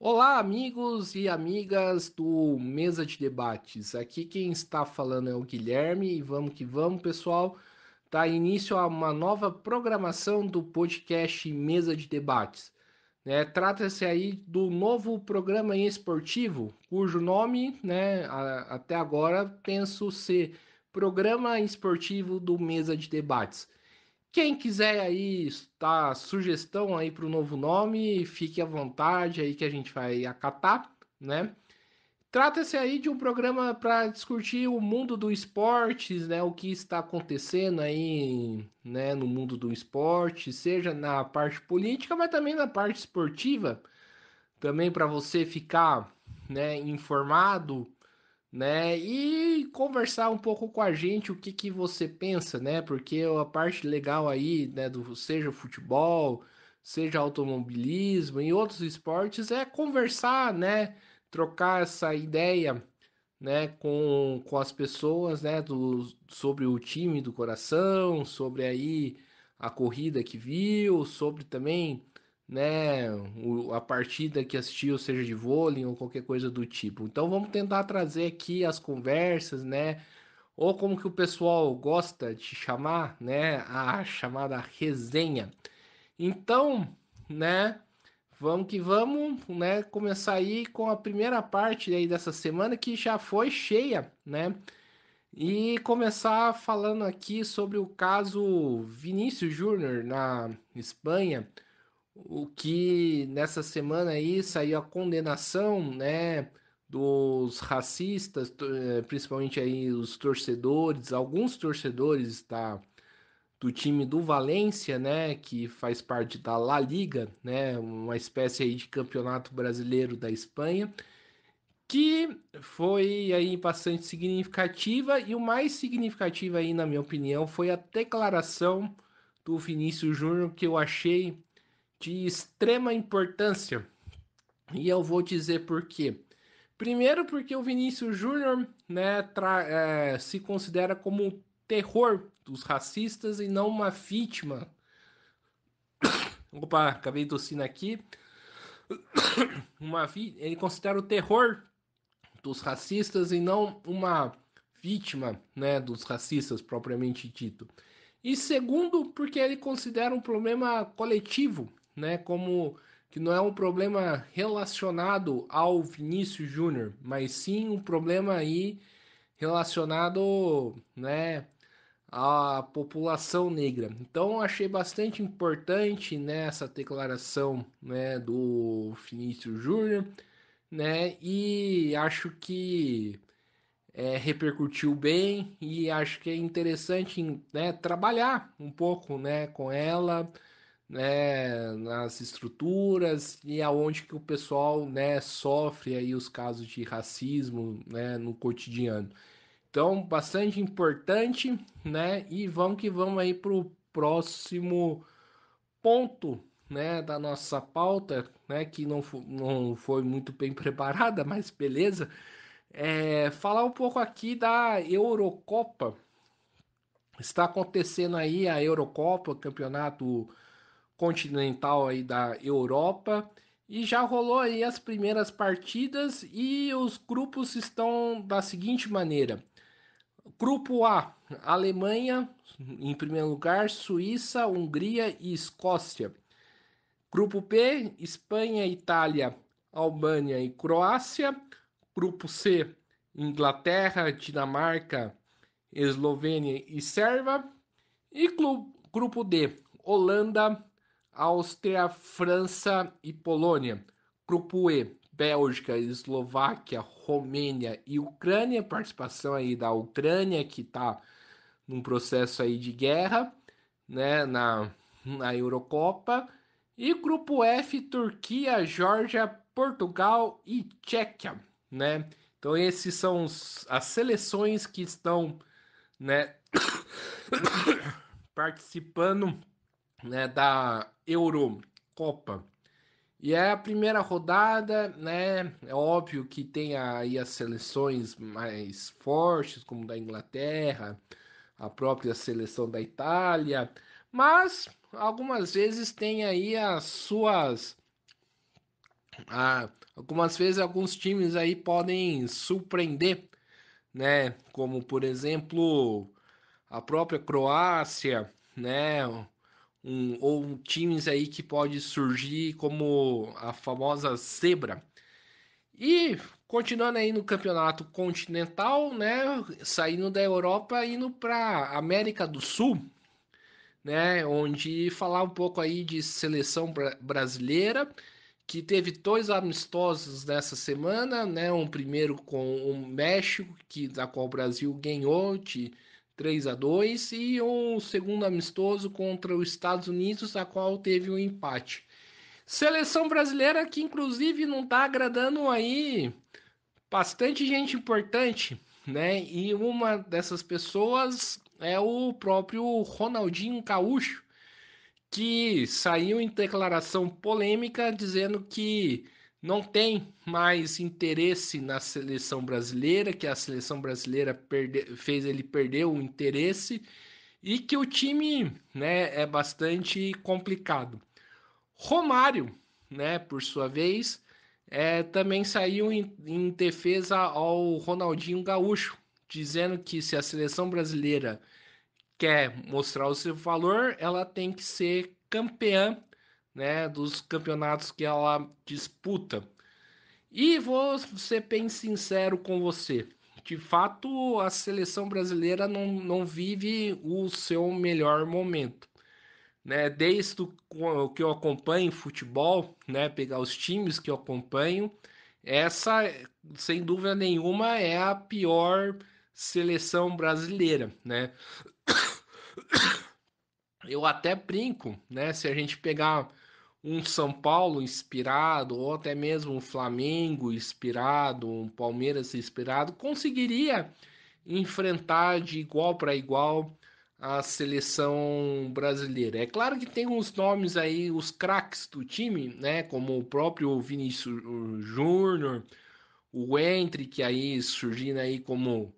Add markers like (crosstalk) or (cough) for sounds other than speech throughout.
Olá, amigos e amigas do Mesa de Debates. Aqui quem está falando é o Guilherme e vamos que vamos, pessoal. Está início a uma nova programação do podcast Mesa de Debates. É, Trata-se aí do novo programa esportivo, cujo nome, né, a, até agora, penso ser Programa Esportivo do Mesa de Debates. Quem quiser aí dar sugestão aí para o novo nome, fique à vontade aí que a gente vai acatar, né? Trata-se aí de um programa para discutir o mundo do esportes, né? O que está acontecendo aí, né? No mundo do esporte, seja na parte política, mas também na parte esportiva, também para você ficar, né? Informado né? E conversar um pouco com a gente o que, que você pensa, né? Porque a parte legal aí, né, do seja futebol, seja automobilismo e outros esportes é conversar, né? Trocar essa ideia, né, com, com as pessoas, né, do, sobre o time do coração, sobre aí a corrida que viu, sobre também né, o, a partida que assistiu, seja de vôlei ou qualquer coisa do tipo. Então vamos tentar trazer aqui as conversas, né, ou como que o pessoal gosta de chamar, né, a chamada resenha. Então, né, vamos que vamos, né, começar aí com a primeira parte aí dessa semana que já foi cheia, né? E começar falando aqui sobre o caso Vinícius Júnior na Espanha, o que nessa semana aí saiu a condenação, né, dos racistas, eh, principalmente aí os torcedores, alguns torcedores tá do time do Valência, né, que faz parte da La Liga, né, uma espécie aí de campeonato brasileiro da Espanha, que foi aí bastante significativa e o mais significativo aí na minha opinião foi a declaração do Vinícius Júnior que eu achei de extrema importância. E eu vou dizer por quê. Primeiro, porque o Vinícius Júnior né, é, se considera como um terror dos racistas e não uma vítima. (coughs) Opa, acabei tossindo aqui. (coughs) Uma vi... Ele considera o terror dos racistas e não uma vítima né, dos racistas propriamente dito. E segundo, porque ele considera um problema coletivo né? Como que não é um problema relacionado ao Vinícius Júnior, mas sim um problema aí relacionado, né, à população negra. Então achei bastante importante nessa né, declaração, né, do Vinícius Júnior, né? E acho que é, repercutiu bem e acho que é interessante né, trabalhar um pouco né, com ela, né, nas estruturas e aonde que o pessoal, né, sofre aí os casos de racismo, né, no cotidiano. Então, bastante importante, né? E vamos que vamos aí para o próximo ponto, né, da nossa pauta, né, que não, não foi muito bem (laughs) preparada, mas beleza. É, falar um pouco aqui da Eurocopa. Está acontecendo aí a Eurocopa, campeonato continental aí da Europa e já rolou aí as primeiras partidas e os grupos estão da seguinte maneira. Grupo A, Alemanha em primeiro lugar, Suíça, Hungria e Escócia. Grupo B, Espanha, Itália, Albânia e Croácia. Grupo C, Inglaterra, Dinamarca, Eslovênia e Sérvia. E grupo D, Holanda, Áustria, França e Polônia. Grupo E, Bélgica, Eslováquia, Romênia e Ucrânia, participação aí da Ucrânia que está num processo aí de guerra, né, na, na Eurocopa. E grupo F, Turquia, Geórgia, Portugal e Tchequia, né? Então esses são os, as seleções que estão, né, (coughs) participando né, da Eurocopa. E é a primeira rodada, né? É óbvio que tem aí as seleções mais fortes, como da Inglaterra, a própria seleção da Itália, mas algumas vezes tem aí as suas. Ah, algumas vezes alguns times aí podem surpreender, né? Como por exemplo a própria Croácia, né? um, ou times aí que pode surgir como a famosa zebra. E continuando aí no campeonato continental, né, saindo da Europa indo para América do Sul, né, onde falar um pouco aí de seleção brasileira, que teve dois amistosos nessa semana, né, um primeiro com o México, que da qual o Brasil ganhou de 3 a 2 e um segundo amistoso contra os Estados Unidos, a qual teve um empate. Seleção brasileira que inclusive não está agradando aí bastante gente importante, né? E uma dessas pessoas é o próprio Ronaldinho Gaúcho, que saiu em declaração polêmica dizendo que não tem mais interesse na seleção brasileira, que a seleção brasileira perde, fez ele perder o interesse e que o time né, é bastante complicado. Romário, né, por sua vez, é, também saiu em, em defesa ao Ronaldinho Gaúcho, dizendo que se a seleção brasileira quer mostrar o seu valor, ela tem que ser campeã né, dos campeonatos que ela disputa. E vou ser bem sincero com você. De fato, a seleção brasileira não, não vive o seu melhor momento. Né? Desde o que eu acompanho futebol, né? pegar os times que eu acompanho, essa, sem dúvida nenhuma, é a pior seleção brasileira. Né? (coughs) Eu até brinco, né? se a gente pegar um São Paulo inspirado, ou até mesmo um Flamengo inspirado, um Palmeiras inspirado, conseguiria enfrentar de igual para igual a seleção brasileira. É claro que tem uns nomes aí, os craques do time, né, como o próprio Vinícius Júnior, o Entre, que aí surgindo aí como,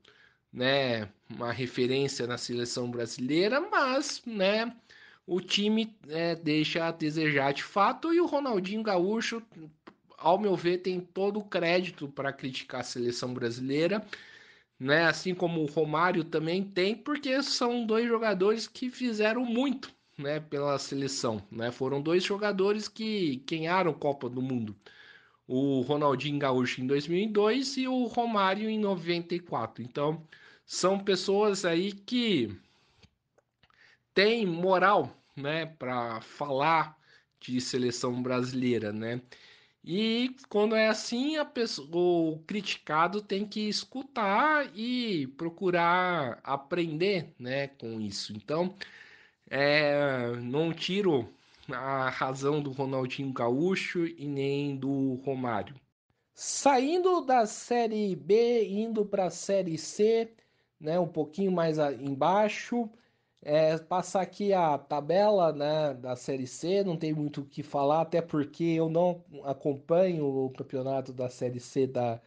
né, uma referência na seleção brasileira, mas, né, o time é, deixa a desejar de fato e o Ronaldinho Gaúcho, ao meu ver, tem todo o crédito para criticar a seleção brasileira, né? Assim como o Romário também tem, porque são dois jogadores que fizeram muito, né? Pela seleção, né? Foram dois jogadores que ganharam Copa do Mundo. O Ronaldinho Gaúcho em 2002 e o Romário em 94. Então, são pessoas aí que tem moral né, para falar de seleção brasileira, né? E quando é assim, a pessoa, o criticado tem que escutar e procurar aprender, né, com isso. Então, é, não tiro a razão do Ronaldinho Gaúcho e nem do Romário. Saindo da série B, indo para a série C, né, um pouquinho mais embaixo, é, passar aqui a tabela né, da Série C, não tem muito o que falar, até porque eu não acompanho o campeonato da Série C da,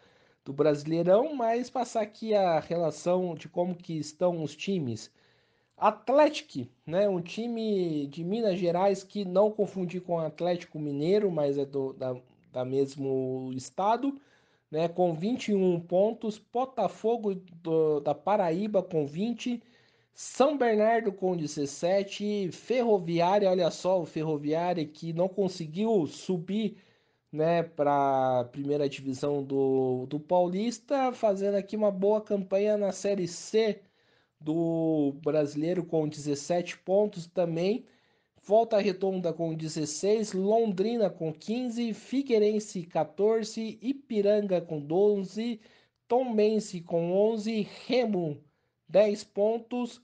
do Brasileirão, mas passar aqui a relação de como que estão os times. Atlético, né, um time de Minas Gerais que não confundi com Atlético Mineiro, mas é do da, da mesmo estado, né, com 21 pontos, Botafogo do, da Paraíba com 20 são Bernardo com 17, Ferroviária, olha só, o Ferroviária que não conseguiu subir né, para a primeira divisão do, do Paulista, fazendo aqui uma boa campanha na Série C do Brasileiro com 17 pontos também. Volta Redonda com 16, Londrina com 15, Figueirense 14, Ipiranga com 12, Tombense com 11, Remo 10 pontos.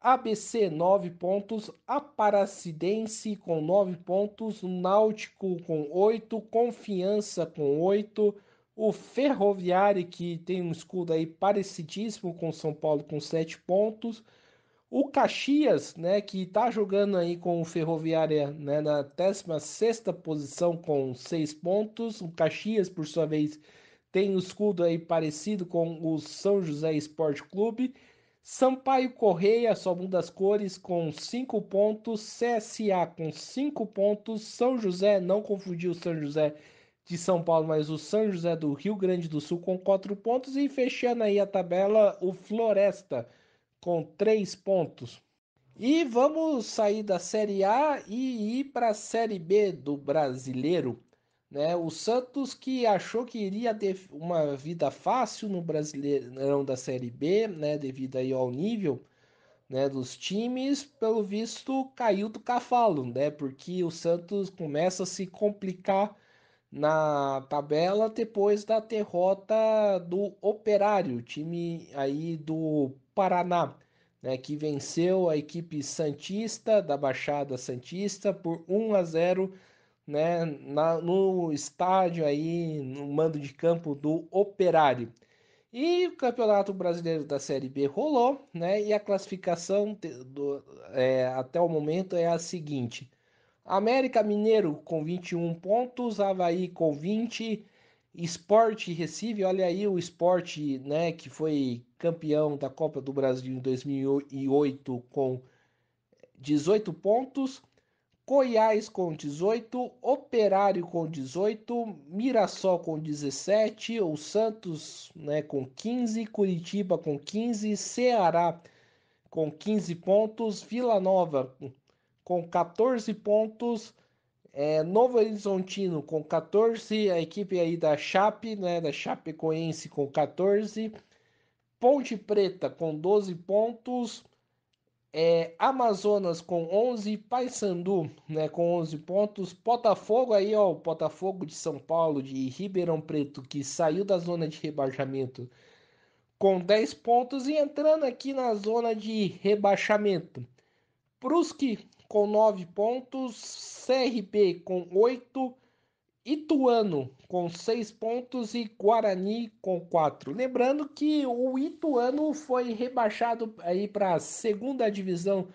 ABC, 9 pontos. Aparacidense, com 9 pontos. Náutico, com 8. Confiança, com 8. O Ferroviário, que tem um escudo aí parecidíssimo com São Paulo, com 7 pontos. O Caxias, né, que está jogando aí com o Ferroviária né, na 16 posição com 6 pontos. O Caxias, por sua vez, tem o escudo aí parecido com o São José Esporte Clube. Sampaio Correia, só um das cores, com 5 pontos. CSA com 5 pontos. São José, não confundir o São José de São Paulo, mas o São José do Rio Grande do Sul com 4 pontos. E fechando aí a tabela, o Floresta com 3 pontos. E vamos sair da Série A e ir para a Série B do Brasileiro. Né? O Santos que achou que iria ter uma vida fácil no Brasileirão da Série B, né? devido aí ao nível né, dos times, pelo visto caiu do cavalo, né? Porque o Santos começa a se complicar na tabela depois da derrota do Operário, time aí do Paraná, né, que venceu a equipe santista da Baixada Santista por 1 a 0 né, na, no estádio aí, no mando de campo do Operário. E o Campeonato Brasileiro da Série B rolou, né? E a classificação do, é, até o momento é a seguinte: América Mineiro com 21 pontos, Havaí com 20, Esporte Recife, olha aí o esporte, né, que foi campeão da Copa do Brasil em 2008 com 18 pontos. Goiás com 18, Operário com 18, Mirassol com 17, o Santos né, com 15, Curitiba com 15, Ceará com 15 pontos, Vila Nova com 14 pontos, é, Novo Horizontino com 14, a equipe aí da Chape, né, da Chapecoense com 14, Ponte Preta com 12 pontos, é, Amazonas com 11, Paysandu né, com 11 pontos, Botafogo aí, ó, o Botafogo de São Paulo, de Ribeirão Preto, que saiu da zona de rebaixamento com 10 pontos e entrando aqui na zona de rebaixamento. Brusque com 9 pontos, CRB com 8, Ituano com seis pontos e Guarani com quatro. Lembrando que o Ituano foi rebaixado aí para a segunda divisão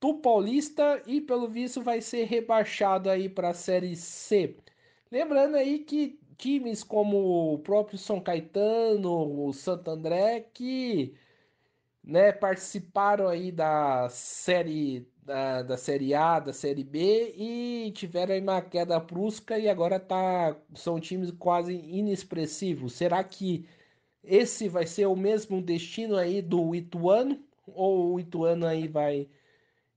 do Paulista e pelo visto vai ser rebaixado aí para a série C. Lembrando aí que times como o próprio São Caetano, o Santo André que né, participaram aí da série da, da Série A, da Série B e tiveram uma queda brusca e agora tá, são times quase inexpressivos. Será que esse vai ser o mesmo destino aí do Ituano? Ou o Ituano aí vai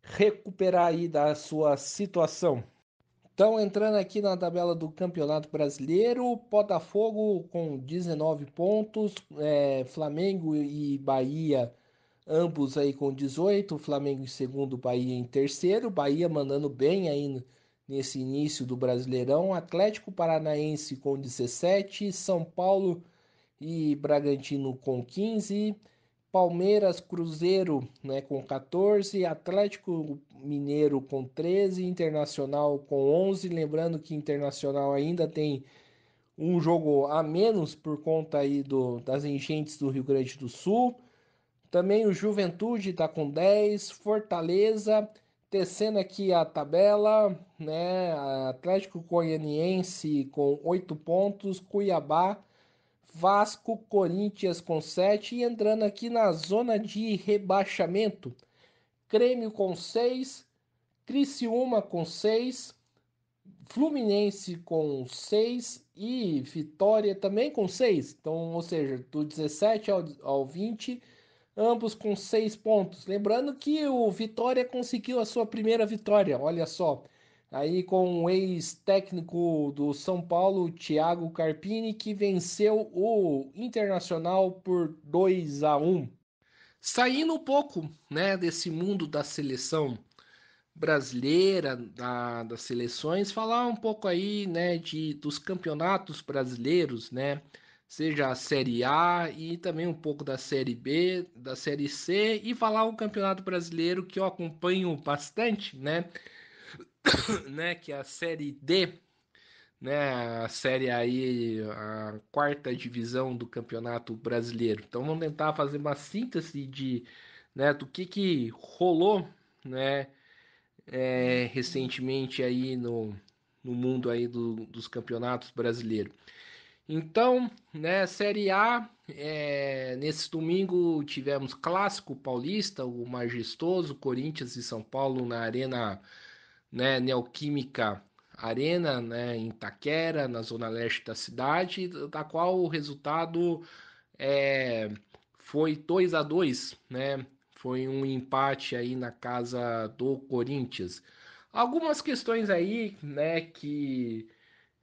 recuperar aí da sua situação? Então, entrando aqui na tabela do Campeonato Brasileiro, Botafogo com 19 pontos, é, Flamengo e Bahia ambos aí com 18, o Flamengo em segundo, Bahia em terceiro, Bahia mandando bem aí nesse início do Brasileirão, Atlético Paranaense com 17, São Paulo e Bragantino com 15, Palmeiras, Cruzeiro, né, com 14, Atlético Mineiro com 13, Internacional com 11, lembrando que Internacional ainda tem um jogo a menos por conta aí do, das enchentes do Rio Grande do Sul. Também o Juventude está com 10, Fortaleza, tecendo aqui a tabela, né? Atlético Goianiense com 8 pontos, Cuiabá, Vasco, Corinthians com 7 e entrando aqui na zona de rebaixamento. Grêmio com 6, Criciúma com 6, Fluminense com 6 e Vitória também com 6. Então, ou seja, do 17 ao, ao 20 ambos com seis pontos. Lembrando que o Vitória conseguiu a sua primeira vitória, olha só. Aí com o ex-técnico do São Paulo, Thiago Carpini, que venceu o Internacional por 2 a 1. Saindo um pouco né, desse mundo da seleção brasileira, da, das seleções, falar um pouco aí né, de, dos campeonatos brasileiros, né? seja a Série A e também um pouco da Série B, da Série C e falar o Campeonato Brasileiro que eu acompanho bastante, né? (coughs) né, que é a Série D, né, a série aí, a quarta divisão do Campeonato Brasileiro. Então vamos tentar fazer uma síntese de, né, do que que rolou, né, é, recentemente aí no, no mundo aí do, dos campeonatos brasileiros. Então, né, Série A, é, nesse domingo tivemos clássico paulista, o majestoso Corinthians e São Paulo na Arena né, Neoquímica Arena, né, em Itaquera, na zona leste da cidade, da qual o resultado é, foi 2 a 2 né? Foi um empate aí na casa do Corinthians. Algumas questões aí, né, que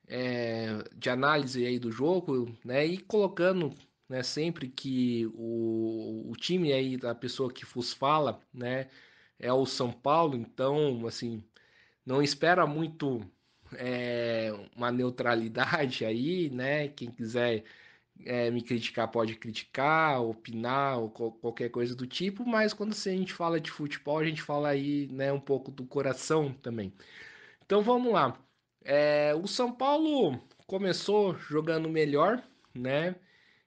é, de análise aí do jogo, né? E colocando né, sempre que o, o time aí da pessoa que vos fala, né, é o São Paulo, então assim não espera muito é, uma neutralidade (laughs) aí, né? Quem quiser é, me criticar pode criticar, opinar ou co qualquer coisa do tipo, mas quando assim, a gente fala de futebol a gente fala aí, né, um pouco do coração também. Então vamos lá. É, o São Paulo começou jogando melhor, né?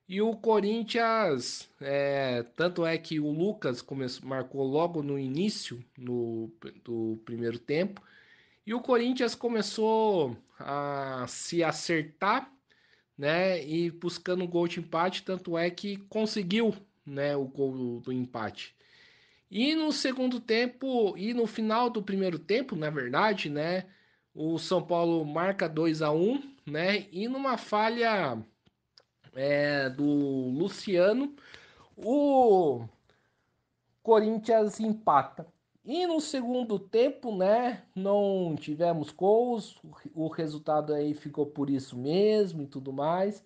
E o Corinthians, é, tanto é que o Lucas começou, marcou logo no início no, do primeiro tempo, e o Corinthians começou a se acertar, né? E buscando gol de empate, tanto é que conseguiu, né? O gol do empate. E no segundo tempo, e no final do primeiro tempo, na verdade, né? o São Paulo marca 2 a 1 né? E numa falha é, do Luciano, o Corinthians empata. E no segundo tempo, né? Não tivemos gols, o resultado aí ficou por isso mesmo e tudo mais.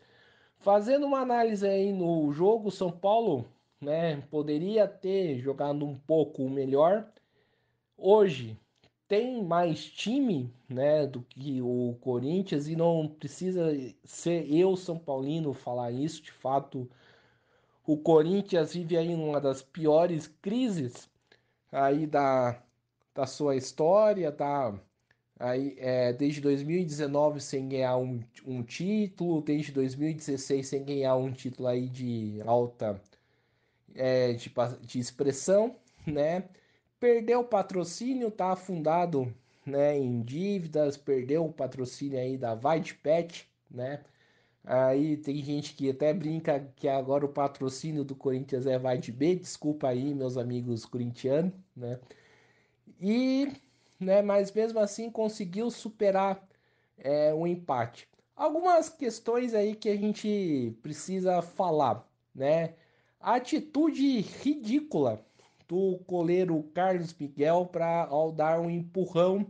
Fazendo uma análise aí no jogo, São Paulo, né, poderia ter jogado um pouco melhor. Hoje, tem mais time né, do que o Corinthians e não precisa ser eu, São Paulino, falar isso. De fato, o Corinthians vive aí uma das piores crises aí da, da sua história, da, aí, é, desde 2019 sem ganhar um, um título, desde 2016 sem ganhar um título aí de alta é, de, de expressão, né? perdeu o patrocínio, tá afundado né, em dívidas, perdeu o patrocínio aí da White Pet, né? Aí tem gente que até brinca que agora o patrocínio do Corinthians é White B, desculpa aí, meus amigos corintianos, né? E, né, mas mesmo assim conseguiu superar é, empate. Algumas questões aí que a gente precisa falar, né? A atitude ridícula do coleiro Carlos Miguel para ao dar um empurrão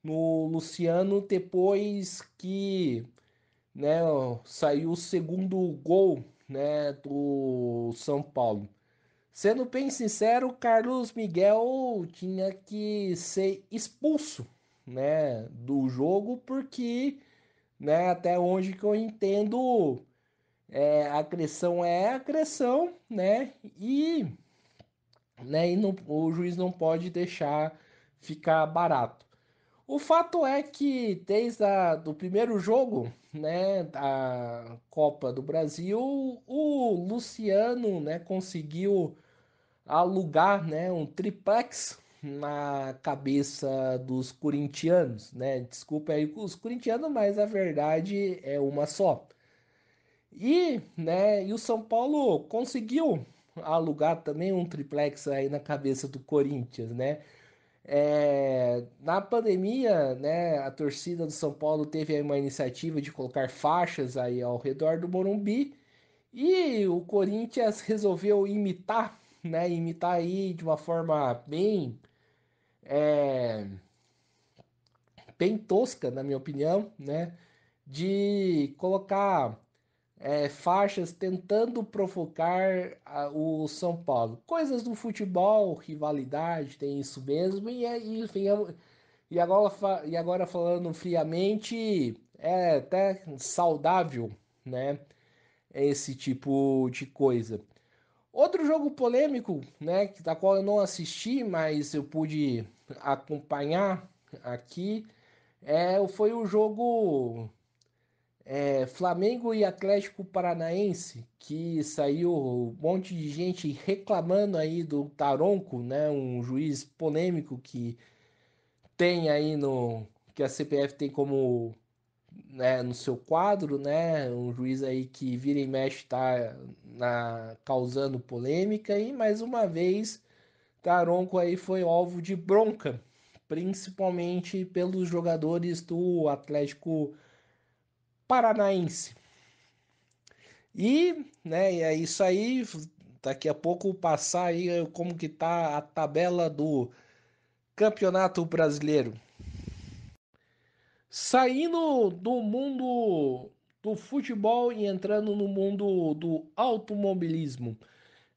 no Luciano depois que né, saiu o segundo gol né, do São Paulo. Sendo bem sincero, Carlos Miguel tinha que ser expulso né, do jogo porque né, até onde que eu entendo é, agressão é agressão, né? E né? E não, o juiz não pode deixar ficar barato. O fato é que desde a, do primeiro jogo, né, da Copa do Brasil, o Luciano, né, conseguiu alugar, né, um triplex na cabeça dos corintianos, né? Desculpa aí os corintianos, mas a verdade é uma só. E, né, e o São Paulo conseguiu alugar também um triplex aí na cabeça do Corinthians, né? É, na pandemia, né, a torcida do São Paulo teve uma iniciativa de colocar faixas aí ao redor do Morumbi e o Corinthians resolveu imitar, né, imitar aí de uma forma bem, é, bem tosca, na minha opinião, né, de colocar é, faixas tentando provocar a, o São Paulo. Coisas do futebol, rivalidade, tem isso mesmo. E, é, e, enfim, é e, agora, e agora falando friamente, é até saudável, né? Esse tipo de coisa. Outro jogo polêmico, né, da qual eu não assisti, mas eu pude acompanhar aqui, é, foi o jogo é, Flamengo e Atlético Paranaense, que saiu um monte de gente reclamando aí do Taronco, né? Um juiz polêmico que tem aí no que a CPF tem como né, no seu quadro, né? Um juiz aí que vira e mexe tá na, causando polêmica e mais uma vez Taronco aí foi alvo de bronca, principalmente pelos jogadores do Atlético Paranaense paranaense. E, né, é isso aí. Daqui a pouco passar aí eh, como que tá a tabela do Campeonato Brasileiro. Saindo do mundo do futebol e entrando no mundo do automobilismo.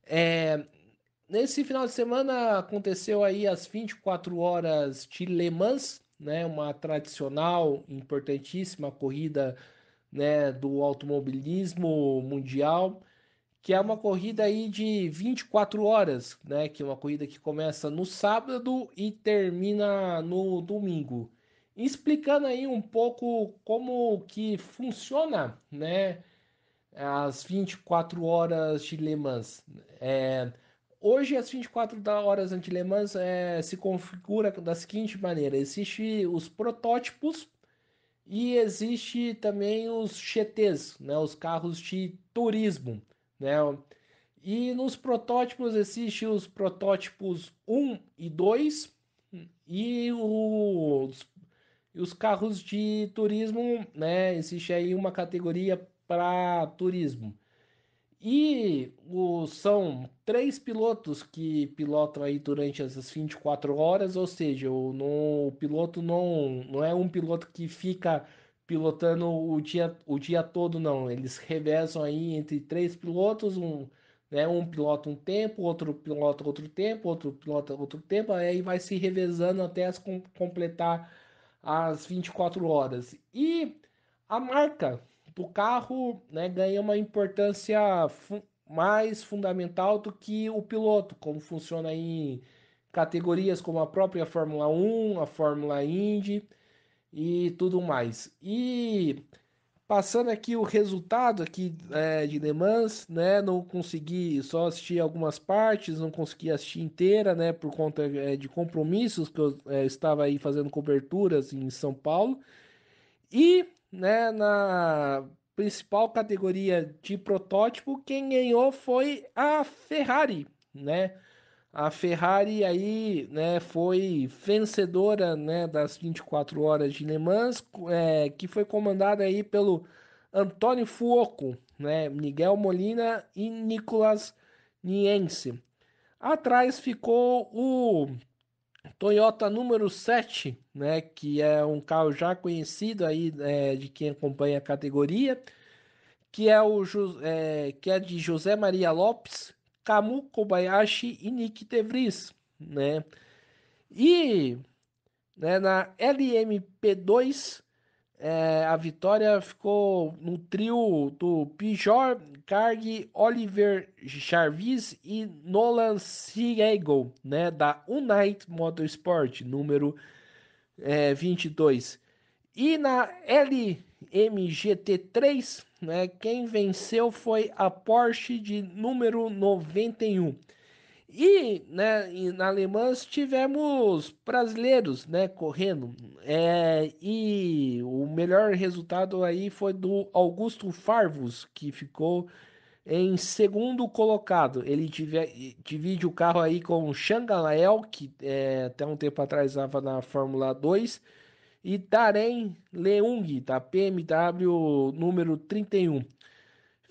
É, nesse final de semana aconteceu aí as 24 horas de Le Mans, né, uma tradicional importantíssima corrida né, do automobilismo mundial, que é uma corrida aí de 24 horas, né, que é uma corrida que começa no sábado e termina no domingo. Explicando aí um pouco como que funciona, né, as 24 horas de Le Mans. É, hoje as 24 horas de Le Mans é, se configura da seguinte maneira: existe os protótipos e existe também os GTs, né, os carros de turismo, né? E nos protótipos existem os protótipos 1 e 2 e os, os carros de turismo, né? Existe aí uma categoria para turismo. E o, são três pilotos que pilotam aí durante essas 24 horas, ou seja, o, o piloto não, não é um piloto que fica pilotando o dia, o dia todo, não. Eles revezam aí entre três pilotos, um, né, um piloto um tempo, outro piloto outro tempo, outro piloto outro tempo, aí vai se revezando até as, completar as 24 horas. E a marca o carro né, ganha uma importância fu mais fundamental do que o piloto, como funciona em categorias como a própria Fórmula 1, a Fórmula Indy e tudo mais. E passando aqui o resultado aqui é, de Le Mans, né? Não consegui só assistir algumas partes, não consegui assistir inteira, né? Por conta é, de compromissos que eu é, estava aí fazendo coberturas em São Paulo. E né, na principal categoria de protótipo, quem ganhou foi a Ferrari, né? A Ferrari aí, né, foi vencedora, né, das 24 horas de Le Mans, é, que foi comandada aí pelo Antônio Fuoco, né, Miguel Molina e Nicolas Niense. Atrás ficou o Toyota número 7, né, que é um carro já conhecido aí é, de quem acompanha a categoria, que é, o, é, que é de José Maria Lopes, Kamu Kobayashi e Nick De né? E né, na LMP2 é, a vitória ficou no trio do Pijor, Carg, Oliver Jarvis e Nolan Siegel, né, da Unite Motorsport, número é, 22. E na LMGT3, né, quem venceu foi a Porsche de número 91. E, né, na Alemanha tivemos brasileiros né, correndo. É, e o melhor resultado aí foi do Augusto Farvus, que ficou em segundo colocado. Ele tive, divide o carro aí com o Xangalael, que é, até um tempo atrás estava na Fórmula 2, e Darren Leung, da PMW número 31.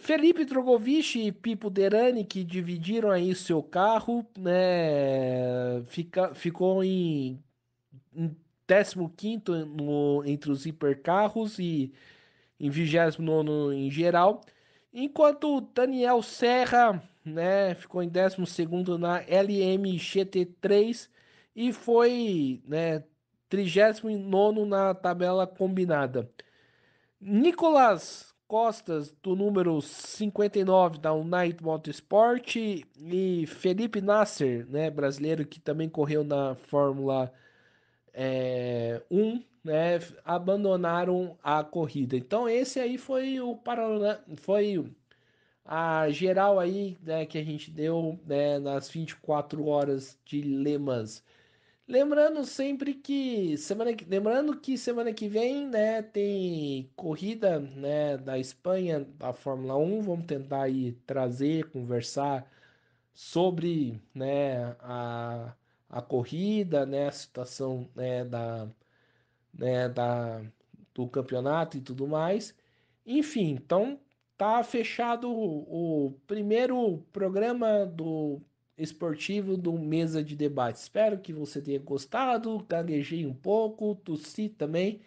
Felipe Drogovic e Pipo Derani, que dividiram aí seu carro, né? Fica, ficou em, em 15 no, entre os hipercarros e em 29 em geral. Enquanto Daniel Serra né, ficou em 12 na LMGT3 e foi né, 39 na tabela combinada. Nicolas Costas, do número 59 da Unite Motorsport, e Felipe Nasser, né, brasileiro que também correu na Fórmula é, eh, 1, né, abandonaram a corrida. Então esse aí foi o Paraná, foi a geral aí né, que a gente deu né, nas 24 horas de Lemas. Lembrando sempre que semana que lembrando que semana que vem, né, tem corrida, né, da Espanha da Fórmula 1. Vamos tentar aí trazer, conversar sobre, né, a, a corrida, né, a situação, né, da né, da do campeonato e tudo mais. Enfim, então tá fechado o, o primeiro programa do esportivo do Mesa de Debate. Espero que você tenha gostado, caguejei um pouco, tossi também,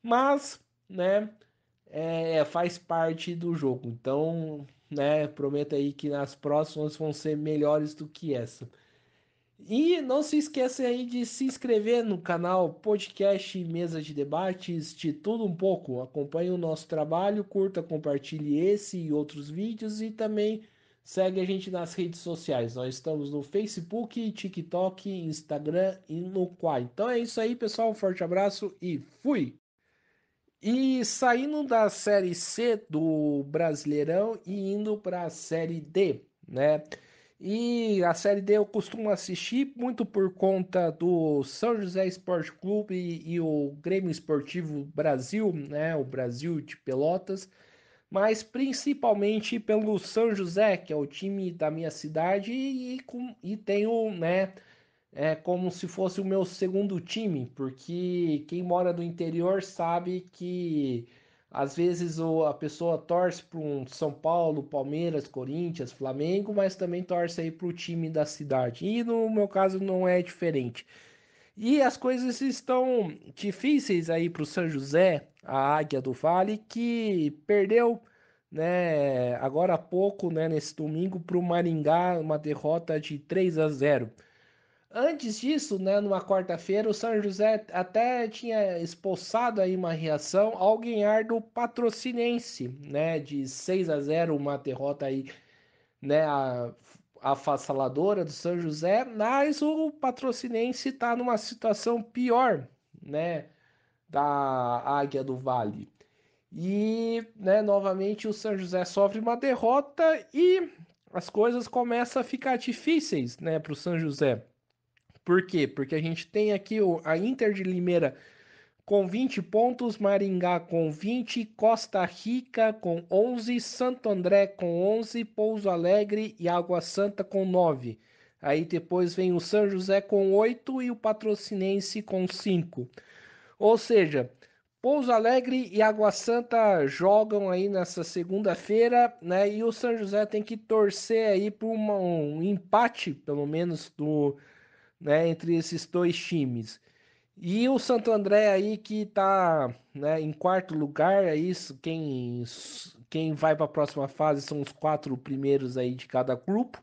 mas, né, é, faz parte do jogo. Então, né, prometo aí que nas próximas vão ser melhores do que essa. E não se esqueça aí de se inscrever no canal Podcast Mesa de Debates de tudo um pouco. Acompanhe o nosso trabalho, curta, compartilhe esse e outros vídeos e também Segue a gente nas redes sociais. Nós estamos no Facebook, TikTok, Instagram e no Quai. Então é isso aí, pessoal. Um forte abraço e fui! E saindo da Série C do Brasileirão e indo para a Série D, né? E a Série D eu costumo assistir muito por conta do São José Esporte Clube e, e o Grêmio Esportivo Brasil, né? O Brasil de Pelotas mas principalmente pelo São José, que é o time da minha cidade e, com, e tenho, né, é como se fosse o meu segundo time, porque quem mora no interior sabe que às vezes a pessoa torce para um São Paulo, Palmeiras, Corinthians, Flamengo, mas também torce aí para o time da cidade. E no meu caso não é diferente. E as coisas estão difíceis aí para o São José, a Águia do Vale, que perdeu né, agora há pouco, né, nesse domingo, para o Maringá, uma derrota de 3 a 0. Antes disso, né, numa quarta-feira, o São José até tinha expulsado aí uma reação ao ganhar do Patrocinense, né, de 6 a 0, uma derrota aí, né, a, afassaladora do São José, mas o Patrocinense está numa situação pior, né, da Águia do Vale. E, né, novamente o São José sofre uma derrota e as coisas começam a ficar difíceis, né, para o São José. Por quê? Porque a gente tem aqui a Inter de Limeira com 20 pontos, Maringá com 20, Costa Rica com 11, Santo André com 11, Pouso Alegre e Água Santa com 9. Aí depois vem o São José com 8 e o Patrocinense com 5. Ou seja, Pouso Alegre e Água Santa jogam aí nessa segunda-feira, né? E o São José tem que torcer aí por uma, um empate, pelo menos, do, né, entre esses dois times. E o Santo André aí que tá né, em quarto lugar, é isso. Quem, quem vai para a próxima fase são os quatro primeiros aí de cada grupo.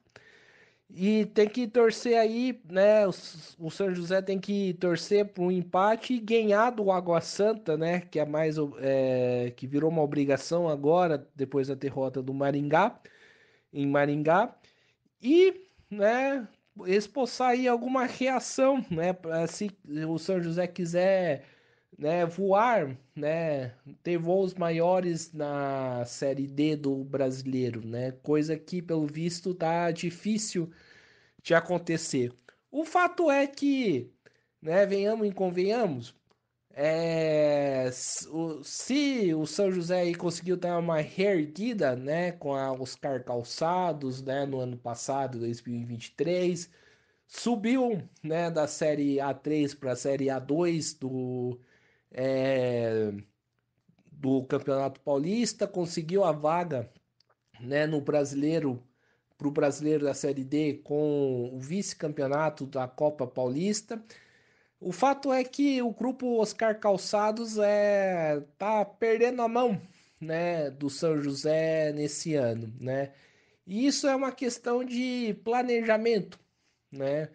E tem que torcer aí, né? O, São José tem que torcer para um empate e ganhar do Água Santa, né? Que é mais é, que virou uma obrigação agora depois da derrota do Maringá em Maringá e, né? Expulsar aí alguma reação, né? Se o São José quiser né, voar, né, ter voos maiores na Série D do brasileiro, né, coisa que pelo visto tá difícil de acontecer. O fato é que, né, venhamos e convenhamos, é, se o São José aí conseguiu dar uma reerguida, né, com a Oscar Calçados, né, no ano passado, 2023, subiu, né, da série A3 para a série A2 do é, do Campeonato Paulista, conseguiu a vaga né, no Brasileiro para o Brasileiro da Série D com o vice-campeonato da Copa Paulista. O fato é que o grupo Oscar Calçados é tá perdendo a mão, né, do São José nesse ano, né? E isso é uma questão de planejamento, né?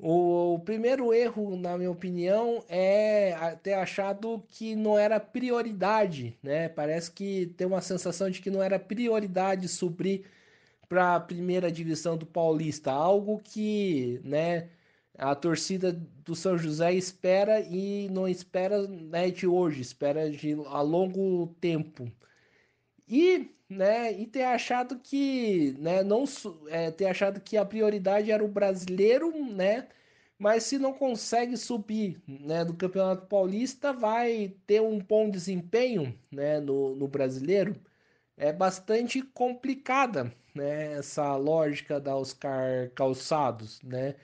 O, o primeiro erro, na minha opinião, é ter achado que não era prioridade, né? Parece que tem uma sensação de que não era prioridade subir para a primeira divisão do Paulista, algo que, né, a torcida do São José espera e não espera né, de hoje, espera de a longo tempo. E né, e ter achado que, né, não é, ter achado que a prioridade era o brasileiro, né, mas se não consegue subir, né, do Campeonato Paulista, vai ter um bom desempenho, né, no, no brasileiro. É bastante complicada, né, essa lógica da Oscar Calçados, né?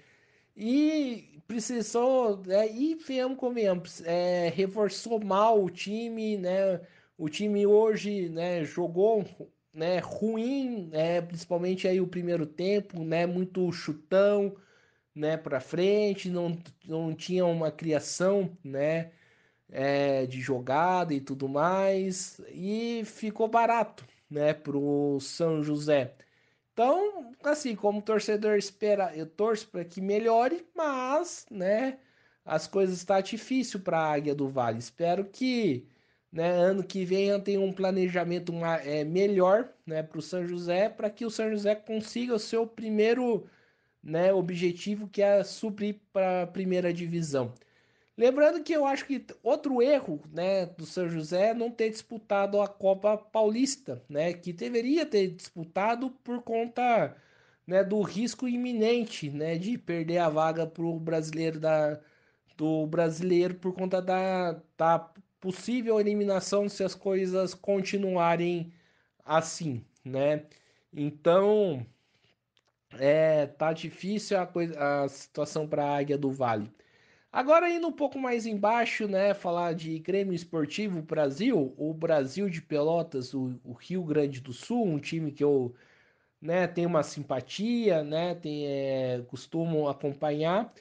E precisou, né e venhamos, convenhamos, é, reforçou mal o time, né? O time hoje né, jogou né, ruim, né, principalmente aí o primeiro tempo, né, muito chutão né, para frente, não, não tinha uma criação né, é, de jogada e tudo mais, e ficou barato né, para o São José. Então, assim, como torcedor espera, eu torço para que melhore, mas, né, as coisas tá difícil para a Águia do Vale. Espero que né? Ano que vem eu tenho um planejamento é, melhor né, para o São José, para que o São José consiga o seu primeiro né, objetivo, que é subir para a primeira divisão. Lembrando que eu acho que outro erro né, do São José é não ter disputado a Copa Paulista, né, que deveria ter disputado por conta né, do risco iminente né, de perder a vaga para o brasileiro da, do brasileiro por conta da, da possível eliminação se as coisas continuarem assim, né? Então, é, tá difícil a, coisa, a situação para a Águia do Vale. Agora indo um pouco mais embaixo, né, falar de Grêmio Esportivo Brasil, o Brasil de Pelotas, o, o, Rio Grande do Sul, um time que eu, né, tenho uma simpatia, né, tem, é, costumo acompanhar.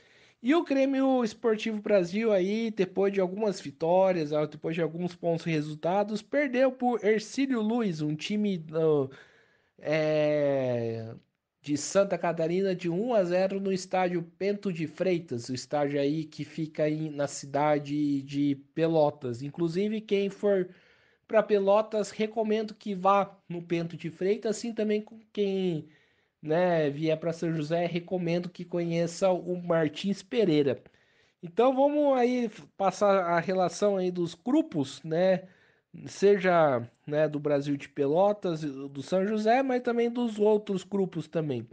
E o Grêmio Esportivo Brasil aí, depois de algumas vitórias, ah, depois de alguns pontos resultados, perdeu por Ercílio Luiz, um time é, de Santa Catarina de 1 a 0 no estádio Pento de Freitas, o estádio aí que fica aí na cidade de Pelotas. Inclusive, quem for para Pelotas, recomendo que vá no Pento de Freitas, assim também com quem né, vier para São José, recomendo que conheça o Martins Pereira. Então vamos aí passar a relação aí dos grupos, né? Seja né, do Brasil de Pelotas, do São José, mas também dos outros grupos também.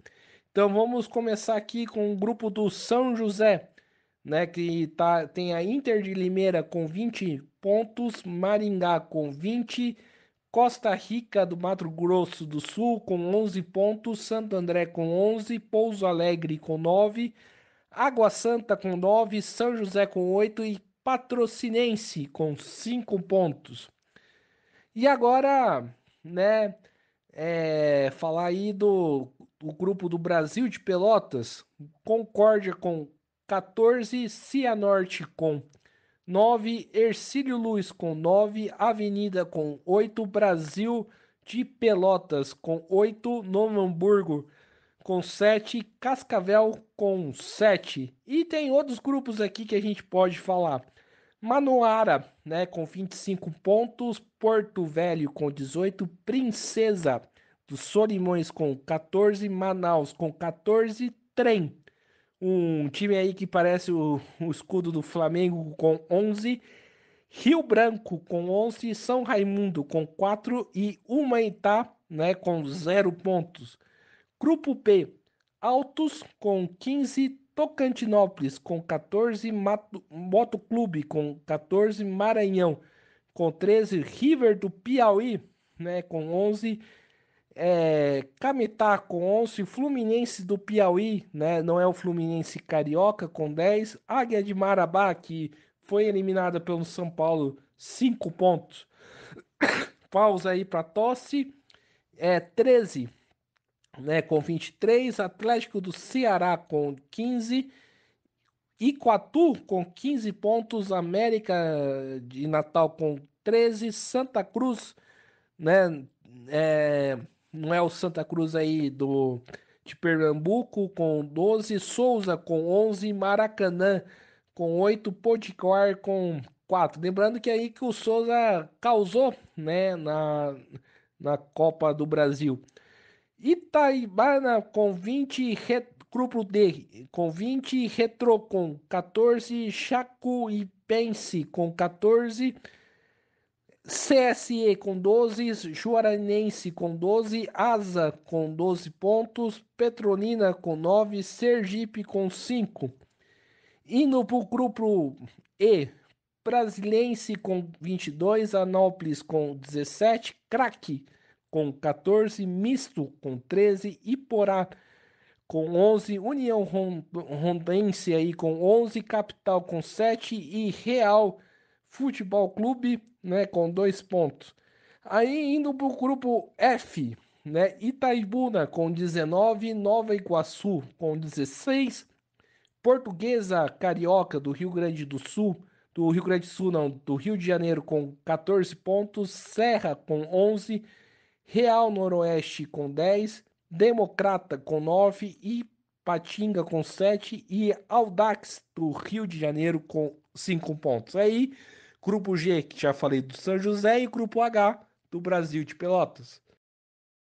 Então vamos começar aqui com o grupo do São José, né? Que tá, tem a Inter de Limeira com 20 pontos, Maringá com 20 pontos. Costa Rica do Mato Grosso do Sul com 11 pontos, Santo André com 11, Pouso Alegre com 9, Água Santa com 9, São José com 8 e Patrocinense com 5 pontos. E agora, né, é, falar aí do, do grupo do Brasil de Pelotas, Concórdia com 14, Cianorte com 9, Ercílio Luz com 9, Avenida com 8, Brasil de Pelotas com 8, Novo Hamburgo com 7, Cascavel com 7. E tem outros grupos aqui que a gente pode falar. Manoara, né, com 25 pontos, Porto Velho com 18, Princesa dos Solimões com 14, Manaus com 14, Trem um time aí que parece o, o escudo do Flamengo com 11, Rio Branco com 11, São Raimundo com 4 e Humaitá né, com 0 pontos. Grupo P, Altos com 15, Tocantinópolis com 14, Mato, Clube com 14, Maranhão com 13, River do Piauí né, com 11 é, Cametá com 11, Fluminense do Piauí, né, não é o Fluminense Carioca, com 10, Águia de Marabá, que foi eliminada pelo São Paulo, 5 pontos. (coughs) Pausa aí para tosse, é 13, né, com 23, Atlético do Ceará com 15, Iquatu com 15 pontos, América de Natal com 13, Santa Cruz, né, é, não é o Santa Cruz aí do de Pernambuco com 12, Souza com 11, Maracanã com 8, Potiguar com 4. Lembrando que é aí que o Souza causou, né, na, na Copa do Brasil. Itaibana com 20, Re, Grupo D com 20, Retro com 14, Chaco e Pense com 14, CSE com 12, Juaranense com 12, Asa com 12 pontos, Petrolina com 9, Sergipe com 5. Indo para o grupo E, Brasilense com 22, Anópolis com 17, Craque com 14, Misto com 13, Iporá com 11, União Rondense aí com 11, Capital com 7 e Real com Futebol Clube, né, com dois pontos. Aí indo para o grupo F, né, Itaibuna com 19, Nova Iguaçu com 16, Portuguesa Carioca do Rio Grande do Sul, do Rio Grande do Sul não, do Rio de Janeiro com 14 pontos, Serra com 11, Real Noroeste com 10, Democrata com 9 e Patinga com 7 e Audax do Rio de Janeiro com 5 pontos. Aí Grupo G, que já falei do São José, e Grupo H, do Brasil de Pelotas.